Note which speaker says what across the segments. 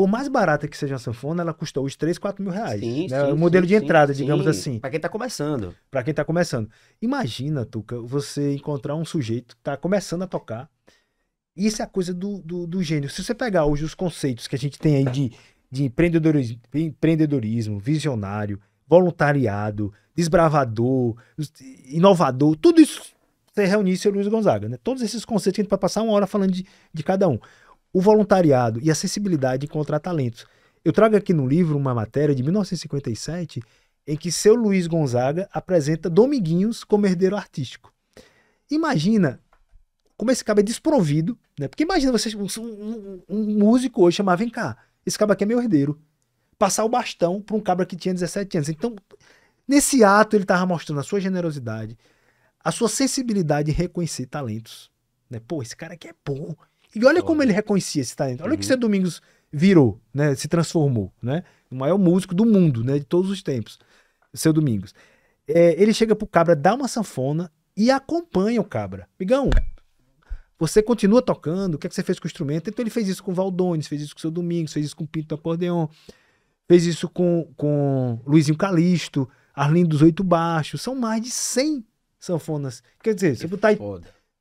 Speaker 1: Por mais barata que seja a sanfona, ela custa os 3, 4 mil reais. Sim, né? sim, o modelo sim, de entrada, sim, digamos assim. Para quem tá começando. Para quem tá começando. Imagina, Tuca, você encontrar um sujeito que tá começando a tocar. Isso é a coisa do, do, do gênio. Se você pegar hoje os conceitos que a gente tem aí de, de empreendedorismo, empreendedorismo visionário, voluntariado, desbravador, inovador, tudo isso você reunisse o Luiz Gonzaga, né? Todos esses conceitos que a gente vai passar uma hora falando de, de cada um o voluntariado e a sensibilidade em encontrar talentos. Eu trago aqui no livro uma matéria de 1957 em que seu Luiz Gonzaga apresenta Dominguinhos como herdeiro artístico. Imagina como esse cabra é desprovido, né? Porque imagina você, um, um, músico hoje chamar, vem cá, esse cabra aqui é meu herdeiro. Passar o bastão para um cabra que tinha 17 anos. Então, nesse ato, ele estava mostrando a sua generosidade, a sua sensibilidade em reconhecer talentos. Né? Pô, esse cara aqui é bom, e olha como ele reconhecia esse talento. Olha o uhum. que seu Domingos virou, né? Se transformou, né? O maior músico do mundo, né? De todos os tempos. Seu Domingos. É, ele chega pro Cabra, dá uma sanfona e acompanha o Cabra. Migão, você continua tocando, o que, é que você fez com o instrumento? Então ele fez isso com o Valdones, fez isso com o seu Domingos, fez isso com o Pinto do Acordeon, fez isso com, com Luizinho Calixto, Arlindo dos Oito Baixos. São mais de 100 sanfonas. Quer dizer, se botar aí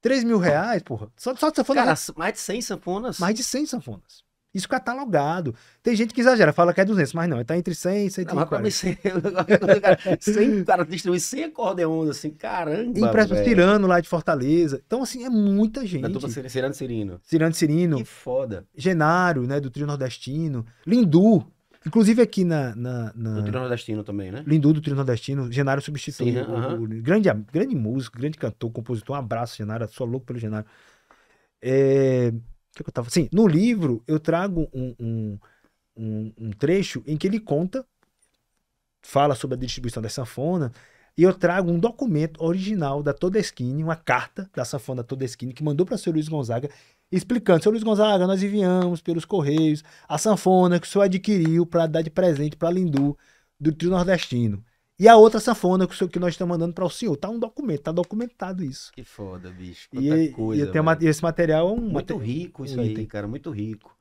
Speaker 1: 3 mil reais, porra. Só, só de sanfona. Cara, já... Assim. mais de 100 sanfonas? Mais de 100 sanfonas. Isso catalogado. Tem gente que exagera, fala que é 200, mas não, tá entre 100 e 140. Não, mas pra mim, 100, cara, 100, cara, distribui 100 acordeões, assim, caramba. E tirando lá de Fortaleza. Então, assim, é muita gente. Da turma Cirano Cirino. Cirano Cirino. Que foda. Genário, né, do Trio Nordestino. Lindu, Inclusive aqui na. na, na... Do Trio Nordestino também, né? Lindu do Trio Nordestino. Genaro substituiu. Sim, o, uh -huh. o, grande, grande músico, grande cantor, compositor. Um abraço, Genaro. Sou louco pelo Genaro. É... O que, é que eu tava. Sim, no livro eu trago um, um, um, um trecho em que ele conta, fala sobre a distribuição da sanfona e eu trago um documento original da Todeschini, uma carta da sanfona Todeschini, que mandou para o senhor Luiz Gonzaga, explicando: senhor Luiz Gonzaga, nós enviamos pelos Correios a sanfona que o senhor adquiriu para dar de presente para Lindu, do trio nordestino. E a outra sanfona que, que nós estamos mandando para o senhor. Tá um documento, tá documentado isso. Que foda, bicho. Quanta e, coisa. E, uma, esse material é um. Muito rico isso um aí, item. cara, muito rico.